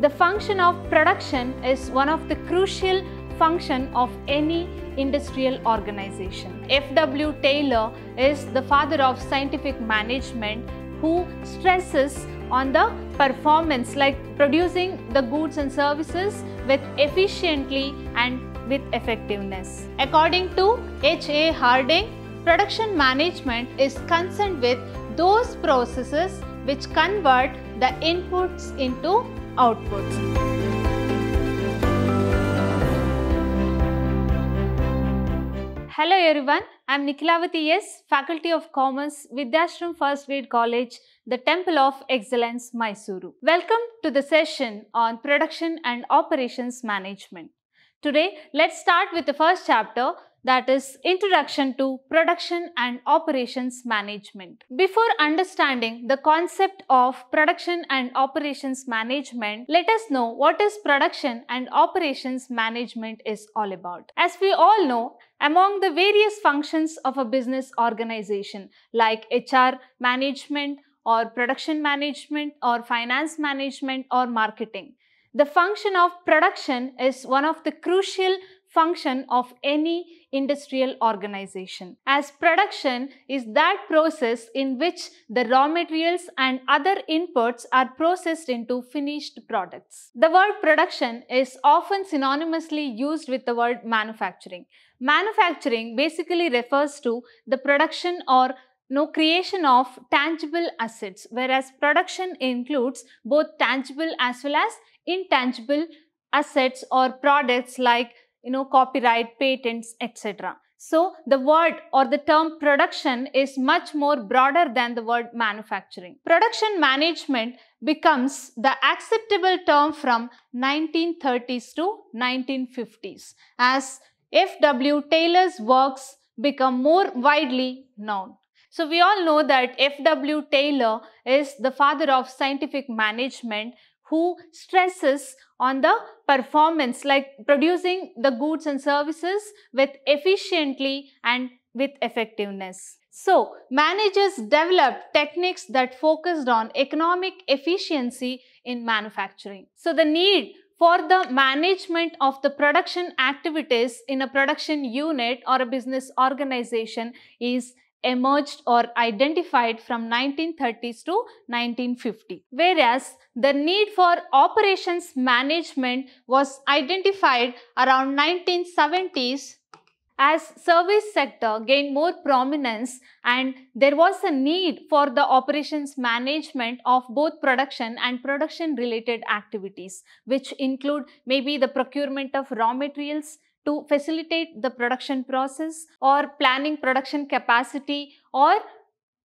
The function of production is one of the crucial function of any industrial organization. F.W. Taylor is the father of scientific management who stresses on the performance like producing the goods and services with efficiently and with effectiveness. According to H.A. Harding, production management is concerned with those processes which convert the inputs into output. Hello everyone, I am Nikhilavati S, Faculty of Commerce, Vidyashram First Grade College, the Temple of Excellence, Mysuru. Welcome to the session on Production and Operations Management. Today, let's start with the first chapter, that is Introduction to Production and Operations Management. Before understanding the concept of production and operations management, let us know what is production and operations management is all about. As we all know, among the various functions of a business organization like HR, management, or production management, or finance management, or marketing. The function of production is one of the crucial function of any industrial organization as production is that process in which the raw materials and other inputs are processed into finished products. The word production is often synonymously used with the word manufacturing. Manufacturing basically refers to the production or no creation of tangible assets whereas production includes both tangible as well as intangible assets or products like you know, copyright, patents, etc. So the word or the term production is much more broader than the word manufacturing. Production management becomes the acceptable term from 1930s to 1950s as F.W. Taylor's works become more widely known. So we all know that F.W. Taylor is the father of scientific management who stresses on the performance like producing the goods and services with efficiently and with effectiveness. So, managers develop techniques that focused on economic efficiency in manufacturing. So, the need for the management of the production activities in a production unit or a business organization is emerged or identified from 1930s to 1950. Whereas the need for operations management was identified around 1970s as service sector gained more prominence and there was a need for the operations management of both production and production related activities which include maybe the procurement of raw materials to facilitate the production process or planning production capacity or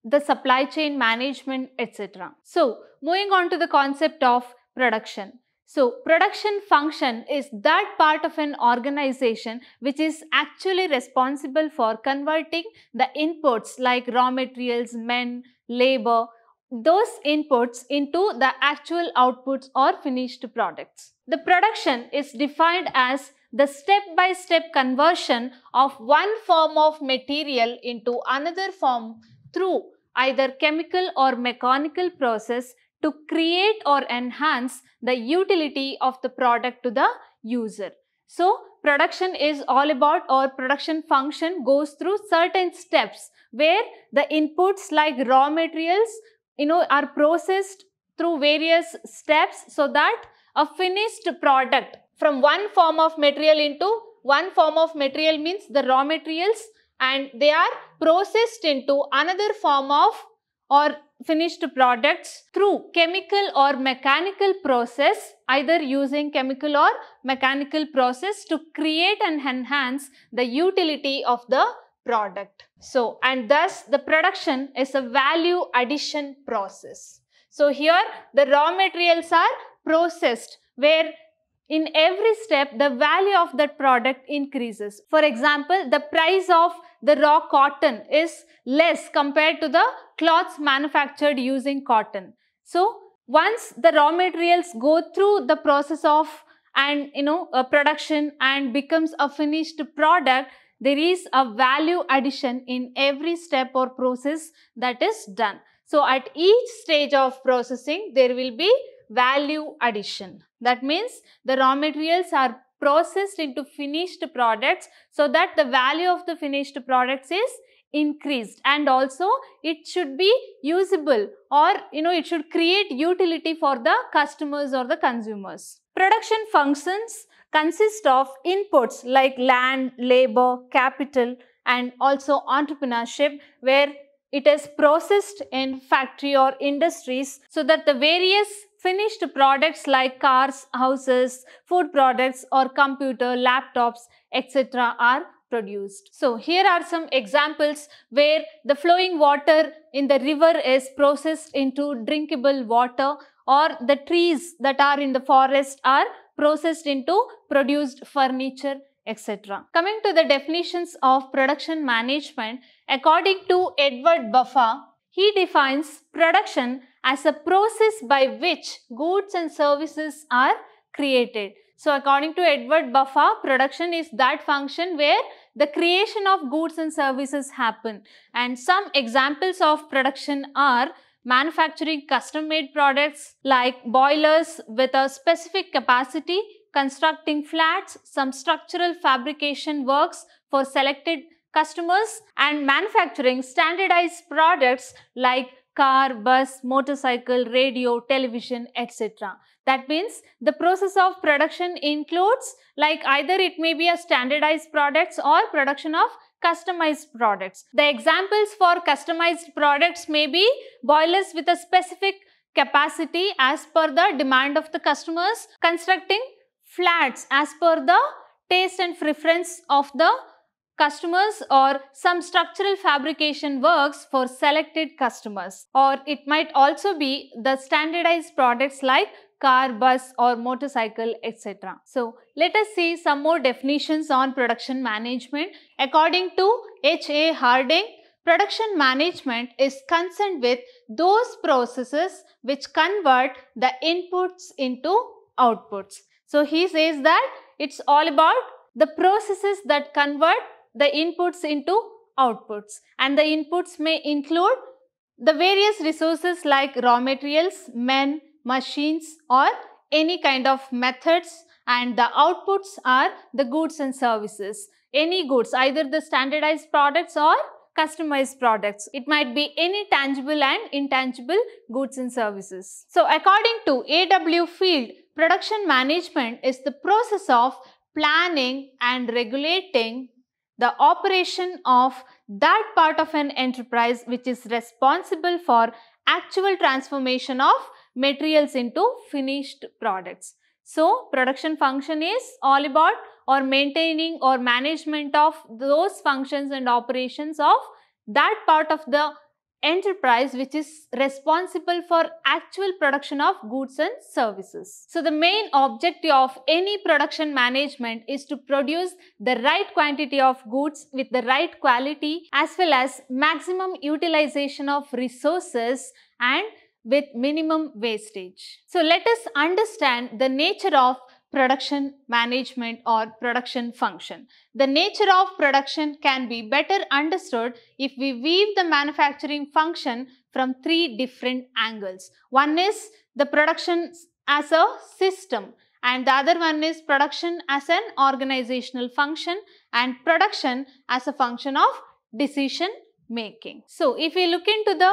the supply chain management, etc. So, moving on to the concept of production. So, production function is that part of an organization which is actually responsible for converting the inputs like raw materials, men, labor, those inputs into the actual outputs or finished products. The production is defined as the step-by-step -step conversion of one form of material into another form through either chemical or mechanical process to create or enhance the utility of the product to the user. So, production is all about or production function goes through certain steps where the inputs like raw materials, you know, are processed through various steps so that a finished product from one form of material into one form of material means the raw materials and they are processed into another form of or finished products through chemical or mechanical process either using chemical or mechanical process to create and enhance the utility of the product. So, and thus the production is a value addition process. So, here the raw materials are processed where in every step the value of that product increases. For example, the price of the raw cotton is less compared to the cloths manufactured using cotton. So, once the raw materials go through the process of and you know production and becomes a finished product there is a value addition in every step or process that is done. So at each stage of processing, there will be value addition. That means the raw materials are processed into finished products so that the value of the finished products is increased and also it should be usable or you know it should create utility for the customers or the consumers. Production functions consist of inputs like land, labor, capital and also entrepreneurship where it is processed in factory or industries so that the various finished products like cars, houses, food products or computer, laptops, etc. are produced. So here are some examples where the flowing water in the river is processed into drinkable water or the trees that are in the forest are processed into produced furniture, etc. Coming to the definitions of production management, according to Edward Buffa, he defines production as a process by which goods and services are created. So according to Edward Buffa, production is that function where the creation of goods and services happen. And some examples of production are manufacturing custom made products like boilers with a specific capacity, constructing flats, some structural fabrication works for selected customers and manufacturing standardized products like car, bus, motorcycle, radio, television, etc. That means the process of production includes like either it may be a standardized products or production of customized products. The examples for customized products may be boilers with a specific capacity as per the demand of the customers, constructing flats as per the taste and preference of the customers or some structural fabrication works for selected customers or it might also be the standardized products like car, bus or motorcycle etc. So let us see some more definitions on production management. According to H.A. Harding, production management is concerned with those processes which convert the inputs into outputs. So he says that it's all about the processes that convert the inputs into outputs and the inputs may include the various resources like raw materials, men, machines or any kind of methods and the outputs are the goods and services. Any goods, either the standardized products or customized products. It might be any tangible and intangible goods and services. So according to A.W. Field, production management is the process of planning and regulating the operation of that part of an enterprise which is responsible for actual transformation of materials into finished products. So, production function is all about or maintaining or management of those functions and operations of that part of the enterprise which is responsible for actual production of goods and services. So the main objective of any production management is to produce the right quantity of goods with the right quality as well as maximum utilization of resources and with minimum wastage. So let us understand the nature of production management or production function. The nature of production can be better understood if we weave the manufacturing function from three different angles. One is the production as a system and the other one is production as an organizational function and production as a function of decision making. So if we look into the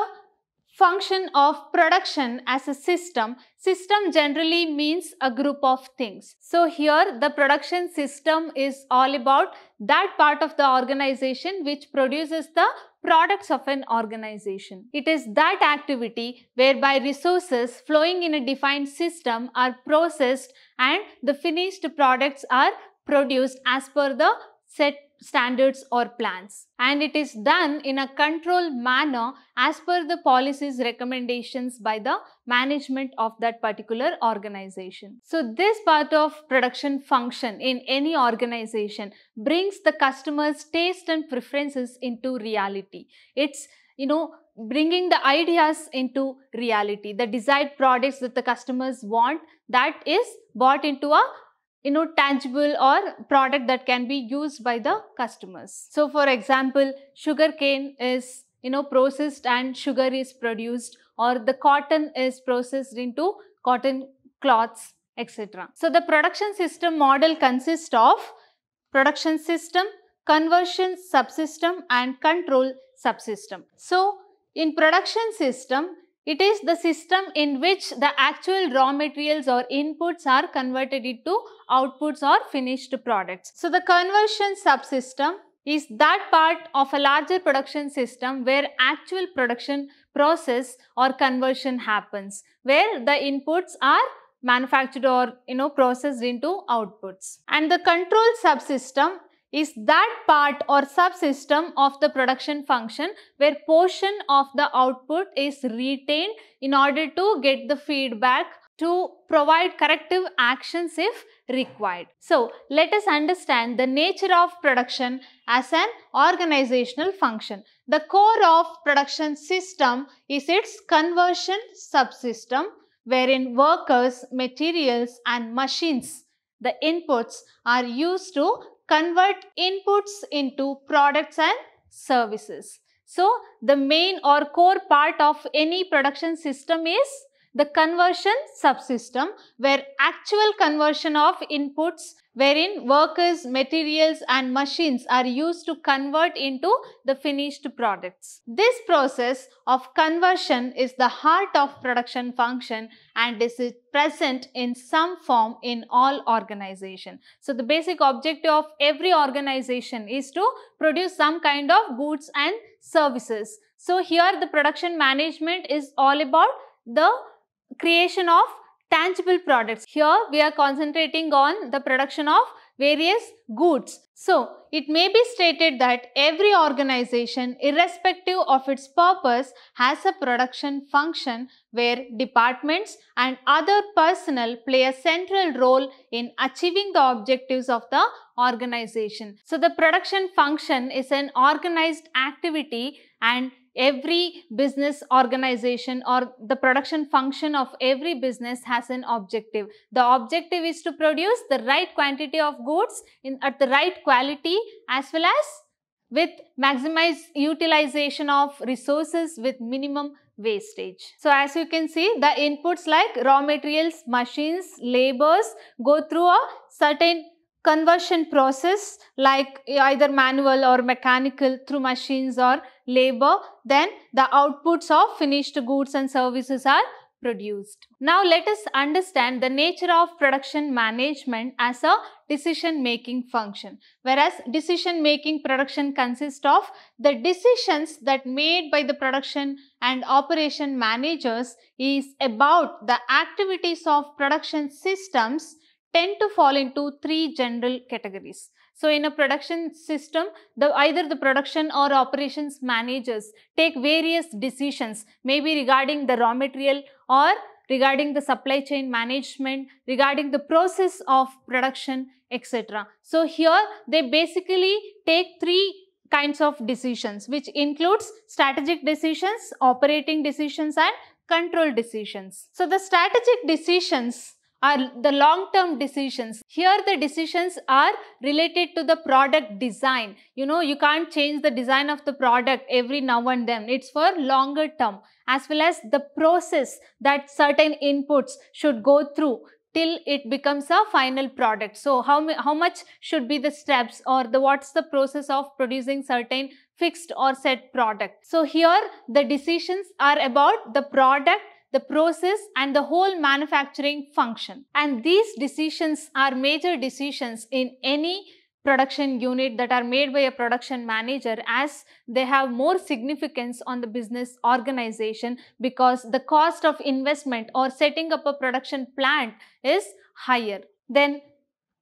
Function of production as a system. System generally means a group of things. So here the production system is all about that part of the organization which produces the products of an organization. It is that activity whereby resources flowing in a defined system are processed and the finished products are produced as per the set standards or plans. And it is done in a controlled manner as per the policies recommendations by the management of that particular organization. So this part of production function in any organization brings the customer's taste and preferences into reality. It's, you know, bringing the ideas into reality. The desired products that the customers want that is bought into a you know tangible or product that can be used by the customers so for example sugarcane is you know processed and sugar is produced or the cotton is processed into cotton cloths etc so the production system model consists of production system conversion subsystem and control subsystem so in production system it is the system in which the actual raw materials or inputs are converted into outputs or finished products. So the conversion subsystem is that part of a larger production system where actual production process or conversion happens, where the inputs are manufactured or you know processed into outputs. And the control subsystem is that part or subsystem of the production function where portion of the output is retained in order to get the feedback to provide corrective actions if required. So, let us understand the nature of production as an organizational function. The core of production system is its conversion subsystem wherein workers, materials and machines the inputs are used to convert inputs into products and services. So, the main or core part of any production system is the conversion subsystem where actual conversion of inputs wherein workers, materials and machines are used to convert into the finished products. This process of conversion is the heart of production function and is present in some form in all organization. So the basic objective of every organization is to produce some kind of goods and services. So here the production management is all about the creation of tangible products. Here we are concentrating on the production of various goods. So, it may be stated that every organization irrespective of its purpose has a production function where departments and other personnel play a central role in achieving the objectives of the organization. So, the production function is an organized activity and every business organization or the production function of every business has an objective. The objective is to produce the right quantity of goods in, at the right quality as well as with maximize utilization of resources with minimum wastage. So as you can see the inputs like raw materials, machines, labors go through a certain conversion process like eh, either manual or mechanical through machines or labor, then the outputs of finished goods and services are produced. Now let us understand the nature of production management as a decision making function. Whereas decision making production consists of the decisions that made by the production and operation managers is about the activities of production systems tend to fall into three general categories. So in a production system, the, either the production or operations managers take various decisions, maybe regarding the raw material or regarding the supply chain management, regarding the process of production, etc. So here they basically take three kinds of decisions which includes strategic decisions, operating decisions and control decisions. So the strategic decisions are the long-term decisions. Here the decisions are related to the product design. You know, you can't change the design of the product every now and then. It's for longer term as well as the process that certain inputs should go through till it becomes a final product. So how, how much should be the steps or the what's the process of producing certain fixed or set product. So here the decisions are about the product the process and the whole manufacturing function. And these decisions are major decisions in any production unit that are made by a production manager as they have more significance on the business organization because the cost of investment or setting up a production plant is higher. Then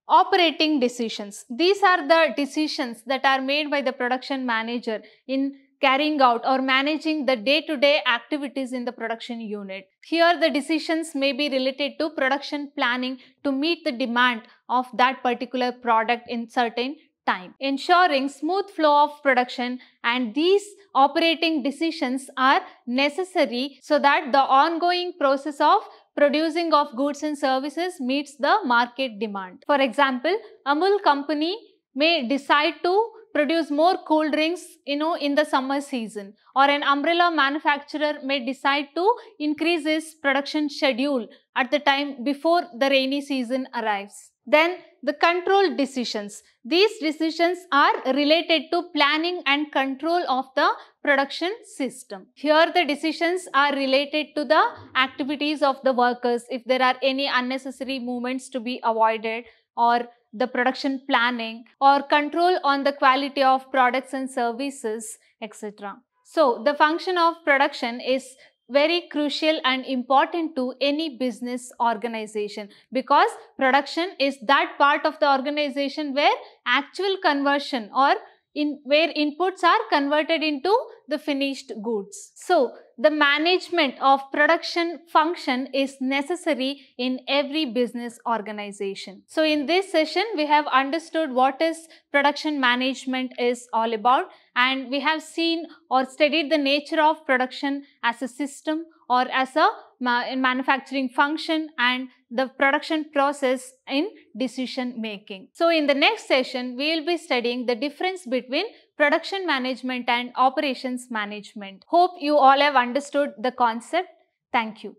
operating decisions. These are the decisions that are made by the production manager in carrying out or managing the day-to-day -day activities in the production unit. Here the decisions may be related to production planning to meet the demand of that particular product in certain time, ensuring smooth flow of production and these operating decisions are necessary so that the ongoing process of producing of goods and services meets the market demand. For example, Amul company may decide to produce more cool drinks you know in the summer season or an umbrella manufacturer may decide to increase its production schedule at the time before the rainy season arrives. Then the control decisions. These decisions are related to planning and control of the production system. Here the decisions are related to the activities of the workers if there are any unnecessary movements to be avoided or the production planning or control on the quality of products and services, etc. So, the function of production is very crucial and important to any business organization because production is that part of the organization where actual conversion or in where inputs are converted into the finished goods. So, the management of production function is necessary in every business organization. So, in this session, we have understood what is production management is all about and we have seen or studied the nature of production as a system or as a manufacturing function and the production process in decision making. So, in the next session, we will be studying the difference between production management and operations management. Hope you all have understood the concept. Thank you.